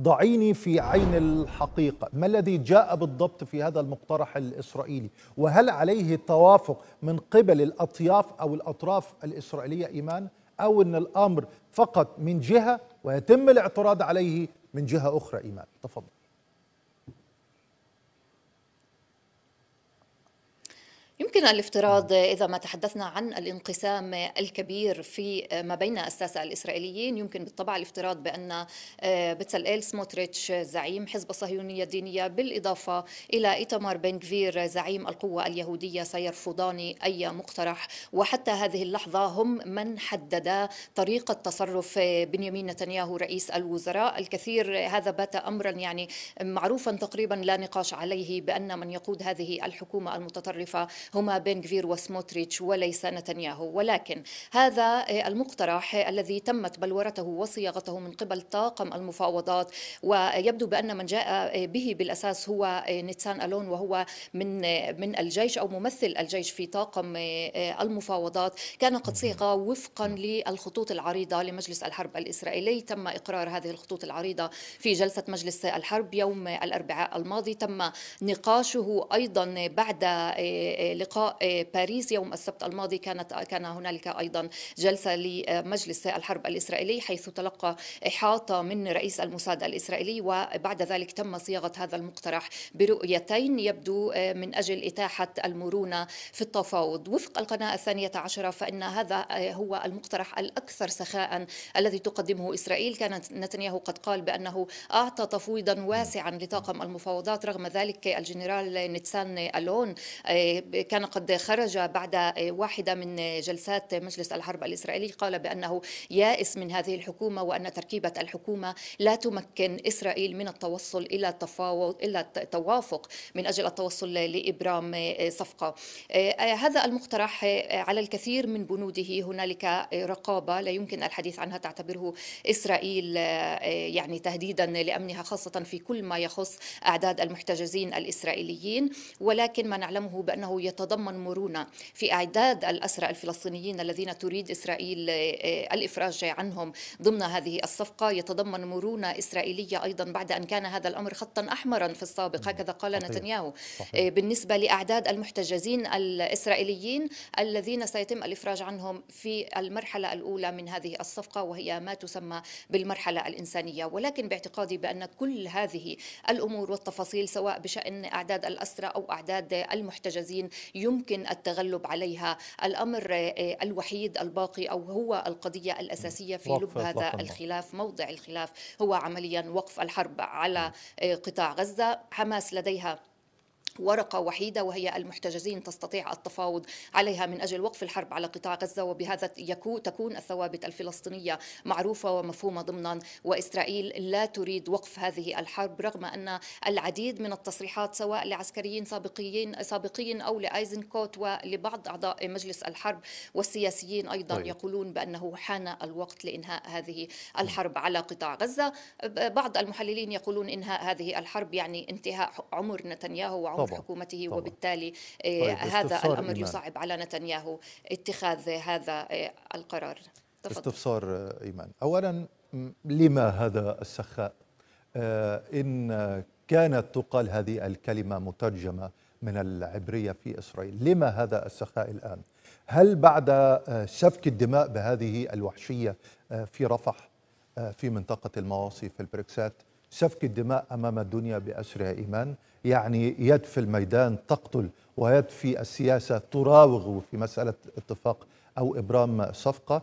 ضعيني في عين الحقيقة ما الذي جاء بالضبط في هذا المقترح الإسرائيلي وهل عليه توافق من قبل الأطياف أو الأطراف الإسرائيلية إيمان أو أن الأمر فقط من جهة ويتم الاعتراض عليه من جهة أخرى إيمان تفضل يمكن الافتراض إذا ما تحدثنا عن الانقسام الكبير في آه، ما بين الساسة الإسرائيليين يمكن بالطبع الافتراض بأن آه، بتسلئيل سموتريتش زعيم حزب الصهيونية الدينية بالإضافة إلى إيتمار بن زعيم القوة اليهودية سيرفضان أي مقترح وحتى هذه اللحظة هم من حددا طريقة تصرف آه، بنيامين نتنياهو رئيس الوزراء الكثير هذا بات أمرا يعني معروفا تقريبا لا نقاش عليه بأن من يقود هذه الحكومة المتطرفة هما بين غفير وسموتريتش وليس نتنياهو ولكن هذا المقترح الذي تمت بلورته وصياغته من قبل طاقم المفاوضات ويبدو بأن من جاء به بالأساس هو نيتسان ألون وهو من من الجيش أو ممثل الجيش في طاقم المفاوضات كان قد صيغ وفقا للخطوط العريضة لمجلس الحرب الإسرائيلي تم إقرار هذه الخطوط العريضة في جلسة مجلس الحرب يوم الأربعاء الماضي تم نقاشه أيضا بعد لقاء آه، باريس يوم السبت الماضي كانت آه، كان هنالك ايضا جلسه لمجلس الحرب الاسرائيلي حيث تلقى احاطه من رئيس الموساد الاسرائيلي وبعد ذلك تم صياغه هذا المقترح برؤيتين يبدو آه، من اجل اتاحه المرونه في التفاوض وفق القناه الثانيه عشره فان هذا هو المقترح الاكثر سخاء الذي تقدمه اسرائيل كان نتنياهو قد قال بانه اعطى تفويضا واسعا لطاقم المفاوضات رغم ذلك الجنرال نتسان الون كان قد خرج بعد آه، واحدة من جلسات مجلس الحرب الإسرائيلي قال بأنه يائس من هذه الحكومة وأن تركيبة الحكومة لا تمكن إسرائيل من التوصل إلى التفاوض إلى التوافق من أجل التوصل لإبرام آه، صفقة آه، هذا المقترح على الكثير من بنوده هنالك رقابة لا يمكن الحديث عنها تعتبره إسرائيل يعني تهديدا لأمنها خاصة في كل ما يخص أعداد المحتجزين الإسرائيليين ولكن ما نعلمه بأنه يت يتضمن مرونة في إعداد الأسرى الفلسطينيين الذين تريد إسرائيل آه، الإفراج عنهم ضمن هذه الصفقة يتضمن مرونة إسرائيلية أيضا بعد أن كان هذا الأمر خطا أحمرا في السابق هكذا قال صحيح. نتنياهو صحيح. آه، بالنسبة لأعداد المحتجزين الإسرائيليين الذين سيتم الإفراج عنهم في المرحلة الأولى من هذه الصفقة وهي ما تسمى بالمرحلة الإنسانية ولكن باعتقادي بأن كل هذه الأمور والتفاصيل سواء بشأن أعداد الأسرى أو أعداد المحتجزين يمكن التغلب عليها الأمر آه، الوحيد الباقي أو هو القضية الأساسية في لب هذا الخلاف موضع الخلاف هو عمليا وقف الحرب على نعم. آه، قطاع غزة حماس لديها ورقة وحيدة وهي المحتجزين تستطيع التفاوض عليها من أجل وقف الحرب على قطاع غزة وبهذا تكون الثوابت الفلسطينية معروفة ومفهومة ضمنا وإسرائيل لا تريد وقف هذه الحرب رغم أن العديد من التصريحات سواء لعسكريين سابقين سابقين أو لأيزنكوت ولبعض أعضاء مجلس الحرب والسياسيين أيضا طيب. يقولون بأنه حان الوقت لإنهاء هذه طيب. الحرب على قطاع غزة بعض المحللين يقولون إنهاء هذه الحرب يعني انتهاء عمر نتنياهو وعمر طبعا. حكومته طبعا. وبالتالي آه، طيب هذا الأمر إيمان. يصعب على نتنياهو اتخاذ هذا آه، القرار تفضل. استفسار آه، إيمان أولا لما هذا السخاء إن كانت تقال هذه الكلمة مترجمة من العبرية في إسرائيل لما هذا السخاء الآن هل بعد سفك الدماء بهذه الوحشية في رفح في منطقة المواصي في البريكسات سفك الدماء أمام الدنيا بأسرها إيمان يعني يد في الميدان تقتل ويد في السياسة تراوغ في مسألة اتفاق أو إبرام صفقة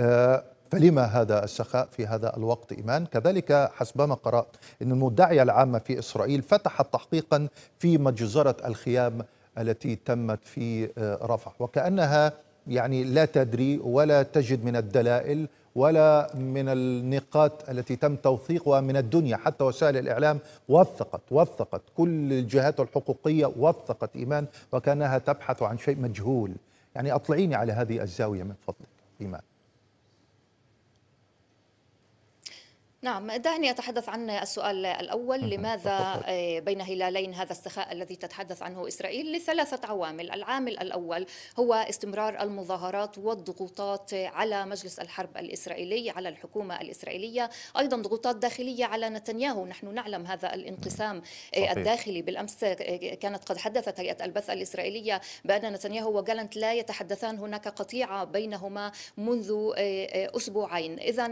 آه، فلما هذا السخاء في هذا الوقت إيمان كذلك حسبما قرأت أن المدعية العامة في إسرائيل فتحت تحقيقا في مجزرة الخيام التي تمت في آه، رفح وكأنها يعني لا تدري ولا تجد من الدلائل ولا من النقاط التي تم توثيقها من الدنيا حتى وسائل الإعلام وثقت وثقت كل الجهات الحقوقية وثقت إيمان وكانها تبحث عن شيء مجهول يعني أطلعيني على هذه الزاوية من فضلك إيمان نعم دعني أتحدث عن السؤال الأول لماذا آه، بين هلالين هذا السخاء الذي تتحدث عنه إسرائيل لثلاثة عوامل العامل الأول هو استمرار المظاهرات والضغوطات على مجلس الحرب الإسرائيلي على الحكومة الإسرائيلية أيضا ضغوطات داخلية على نتنياهو نحن نعلم هذا الانقسام آه، صحيح. الداخلي بالأمس آه، كانت قد حدثت هيئة البث الإسرائيلية بأن نتنياهو وجالنت لا يتحدثان هناك قطيعة بينهما منذ أسبوعين إذا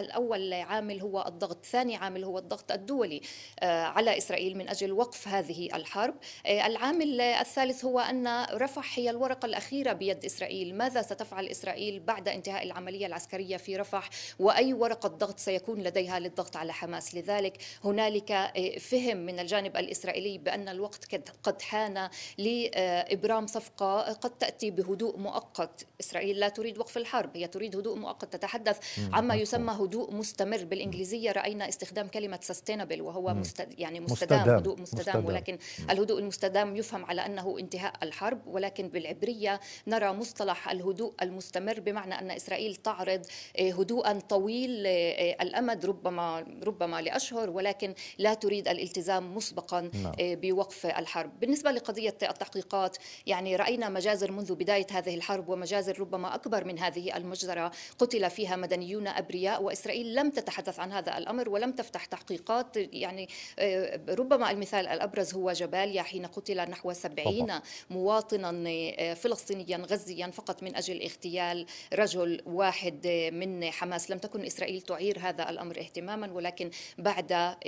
الأول عامل هو هو الضغط ثاني عامل هو الضغط الدولي آه، على إسرائيل من أجل وقف هذه الحرب آه، العامل الثالث هو أن رفح هي الورقة الأخيرة بيد إسرائيل ماذا ستفعل إسرائيل بعد انتهاء العملية العسكرية في رفح وأي ورقة ضغط سيكون لديها للضغط على حماس لذلك هنالك آه، فهم من الجانب الإسرائيلي بأن الوقت قد حان لإبرام صفقة قد تأتي بهدوء مؤقت إسرائيل لا تريد وقف الحرب هي تريد هدوء مؤقت تتحدث عما يسمى هدوء مستمر بالإنجليزية الانجليزيه راينا استخدام كلمه سستينبل وهو مستد يعني مستدام, مستدام هدوء مستدام, مستدام ولكن الهدوء المستدام يفهم على انه انتهاء الحرب ولكن بالعبريه نرى مصطلح الهدوء المستمر بمعنى ان اسرائيل تعرض آه، هدوءا طويل آه، آه، الامد ربما ربما لاشهر ولكن لا تريد الالتزام مسبقا نعم. بوقف الحرب بالنسبه لقضيه التحقيقات يعني راينا مجازر منذ بدايه هذه الحرب ومجازر ربما اكبر من هذه المجزره قتل فيها مدنيون ابرياء واسرائيل لم تتحدث عنها هذا الامر ولم تفتح تحقيقات يعني آه، ربما المثال الابرز هو جباليا حين قتل نحو 70 مواطنا آه، فلسطينيا غزيا فقط من اجل اغتيال رجل واحد من حماس لم تكن اسرائيل تعير هذا الامر اهتماما ولكن بعد آه،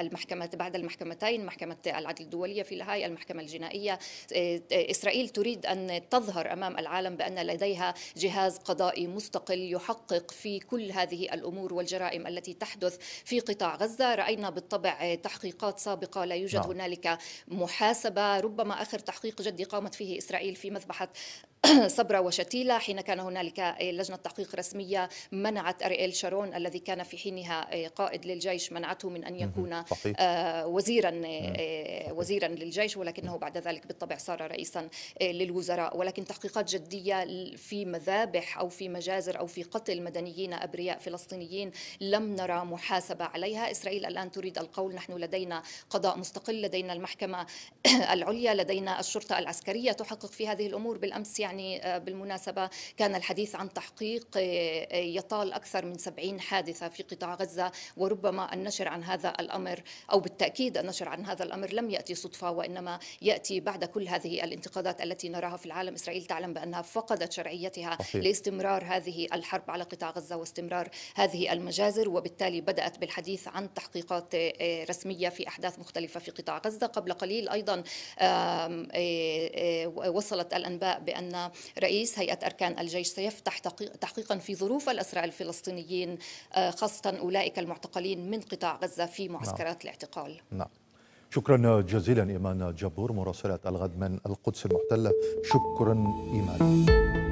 المحكمة بعد المحكمتين محكمة العدل الدولية في لاهاي المحكمة الجنائية إسرائيل تريد أن تظهر أمام العالم بأن لديها جهاز قضائي مستقل يحقق في كل هذه الأمور والجهاز الجرائم التي تحدث في قطاع غزة رأينا بالطبع تحقيقات سابقة لا يوجد نعم. هنالك محاسبة ربما آخر تحقيق جدي قامت فيه إسرائيل في مذبحة صبرا وشتيلة حين كان هنالك لجنة تحقيق رسمية منعت أرييل شارون الذي كان في حينها قائد للجيش منعته من أن يكون آه، وزيرا آه، وزيرا للجيش ولكنه بعد ذلك بالطبع صار رئيسا آه، للوزراء ولكن تحقيقات جدية في مذابح أو في مجازر أو في قتل مدنيين أبرياء فلسطينيين لم نرى محاسبة عليها إسرائيل الآن تريد القول نحن لدينا قضاء مستقل لدينا المحكمة العليا لدينا الشرطة العسكرية تحقق في هذه الأمور بالأمس يعني آه، بالمناسبة كان الحديث عن تحقيق آه، يطال أكثر من سبعين حادثة في قطاع غزة وربما النشر عن هذا الأمر أو بالتأكيد النشر عن هذا الأمر لم يأتي صدفة وإنما يأتي بعد كل هذه الانتقادات التي نراها في العالم إسرائيل تعلم بأنها فقدت شرعيتها لاستمرار هذه الحرب على قطاع غزة واستمرار هذه المنطقة المجازر وبالتالي بدأت بالحديث عن تحقيقات آه، رسمية في أحداث مختلفة في قطاع غزة قبل قليل أيضا آه، آه، وصلت الأنباء بأن رئيس هيئة أركان الجيش سيفتح تحقيقا في ظروف الأسرى الفلسطينيين خاصة أولئك المعتقلين من قطاع غزة في نعم. معسكرات نعم. الاعتقال نعم شكرا جزيلا إيمان جبور مراسلة الغد من القدس المحتلة شكرا إيمان